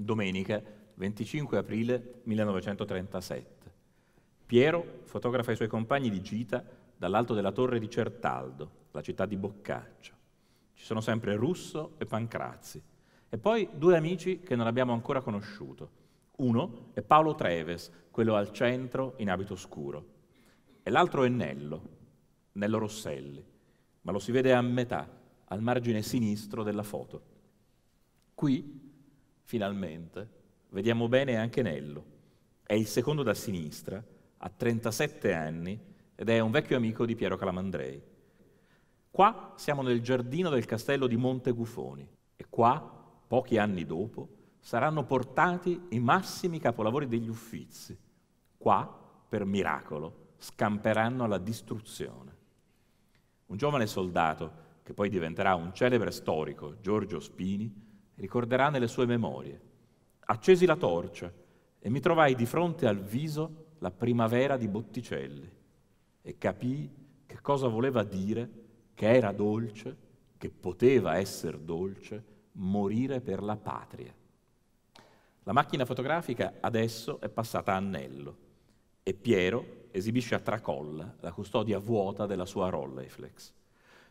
domenica 25 aprile 1937. Piero fotografa i suoi compagni di gita dall'alto della torre di Certaldo, la città di Boccaccio. Ci sono sempre Russo e Pancrazzi. E poi due amici che non abbiamo ancora conosciuto. Uno è Paolo Treves, quello al centro in abito scuro. E l'altro è Nello, Nello Rosselli. Ma lo si vede a metà, al margine sinistro della foto. Qui finalmente, vediamo bene anche Nello. È il secondo da sinistra, ha 37 anni ed è un vecchio amico di Piero Calamandrei. Qua siamo nel giardino del castello di Monte Gufoni e qua, pochi anni dopo, saranno portati i massimi capolavori degli Uffizi. Qua, per miracolo, scamperanno alla distruzione. Un giovane soldato, che poi diventerà un celebre storico, Giorgio Spini, ricorderà nelle sue memorie. Accesi la torcia e mi trovai di fronte al viso la primavera di Botticelli e capii che cosa voleva dire che era dolce, che poteva essere dolce, morire per la patria. La macchina fotografica adesso è passata a anello e Piero esibisce a tracolla la custodia vuota della sua Rolleiflex.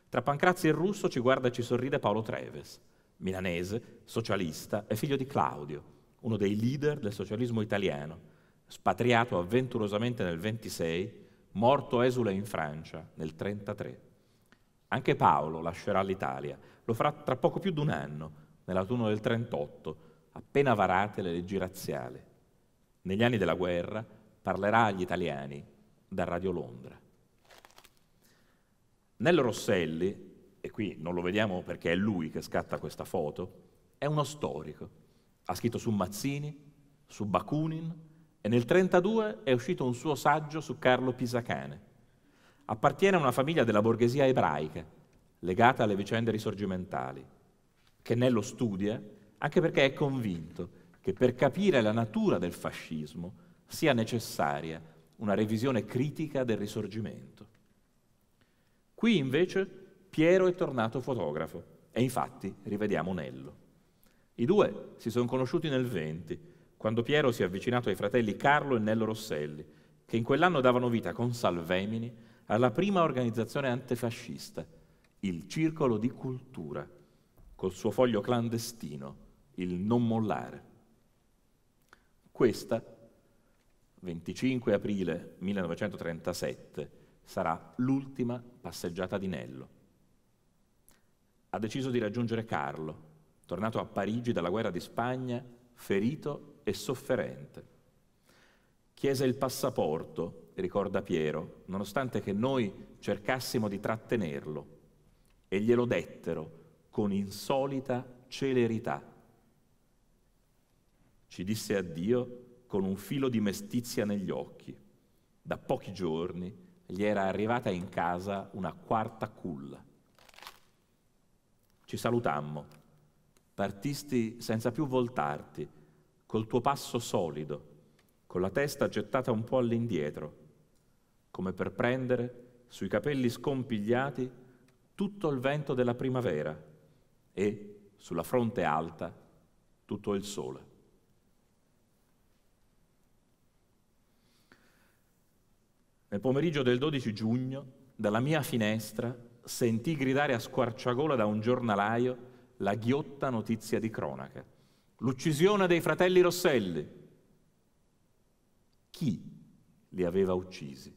Tra Pancrazio e il russo ci guarda e ci sorride Paolo Treves, milanese, socialista, è figlio di Claudio, uno dei leader del socialismo italiano, spatriato avventurosamente nel 26, morto esule in Francia nel 33. Anche Paolo lascerà l'Italia, lo farà tra poco più di un anno, nell'autunno del 38, appena varate le leggi razziali. Negli anni della guerra parlerà agli italiani da Radio Londra. Nello Rosselli e qui non lo vediamo perché è lui che scatta questa foto, è uno storico. Ha scritto su Mazzini, su Bakunin e nel 1932 è uscito un suo saggio su Carlo Pisacane. Appartiene a una famiglia della borghesia ebraica, legata alle vicende risorgimentali. che ne lo studia anche perché è convinto che per capire la natura del fascismo sia necessaria una revisione critica del risorgimento. Qui invece Piero è tornato fotografo e infatti rivediamo Nello. I due si sono conosciuti nel 20, quando Piero si è avvicinato ai fratelli Carlo e Nello Rosselli, che in quell'anno davano vita con Salvemini alla prima organizzazione antifascista, il Circolo di Cultura, col suo foglio clandestino, il Non Mollare. Questa, 25 aprile 1937, sarà l'ultima passeggiata di Nello ha deciso di raggiungere Carlo, tornato a Parigi dalla guerra di Spagna, ferito e sofferente. Chiese il passaporto, ricorda Piero, nonostante che noi cercassimo di trattenerlo, e glielo dettero con insolita celerità. Ci disse addio con un filo di mestizia negli occhi. Da pochi giorni gli era arrivata in casa una quarta culla ci salutammo, partisti senza più voltarti, col tuo passo solido, con la testa gettata un po' all'indietro, come per prendere sui capelli scompigliati tutto il vento della primavera e sulla fronte alta tutto il sole. Nel pomeriggio del 12 giugno, dalla mia finestra, sentì gridare a squarciagola da un giornalaio la ghiotta notizia di cronaca. L'uccisione dei fratelli Rosselli. Chi li aveva uccisi?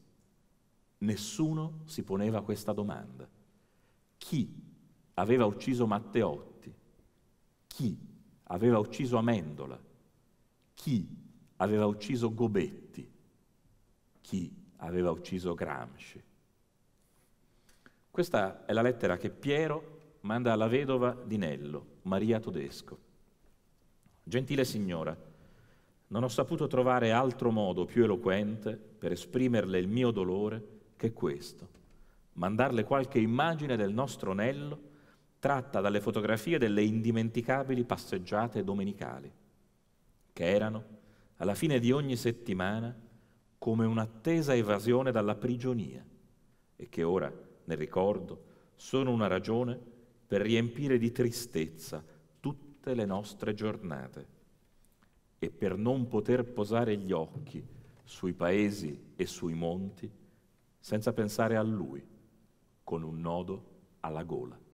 Nessuno si poneva questa domanda. Chi aveva ucciso Matteotti? Chi aveva ucciso Amendola? Chi aveva ucciso Gobetti? Chi aveva ucciso Gramsci? Questa è la lettera che Piero manda alla vedova di Nello, Maria Tedesco. Gentile signora, non ho saputo trovare altro modo più eloquente per esprimerle il mio dolore che questo, mandarle qualche immagine del nostro Nello tratta dalle fotografie delle indimenticabili passeggiate domenicali, che erano, alla fine di ogni settimana, come un'attesa evasione dalla prigionia e che ora, nel ricordo, sono una ragione per riempire di tristezza tutte le nostre giornate e per non poter posare gli occhi sui paesi e sui monti senza pensare a lui, con un nodo alla gola.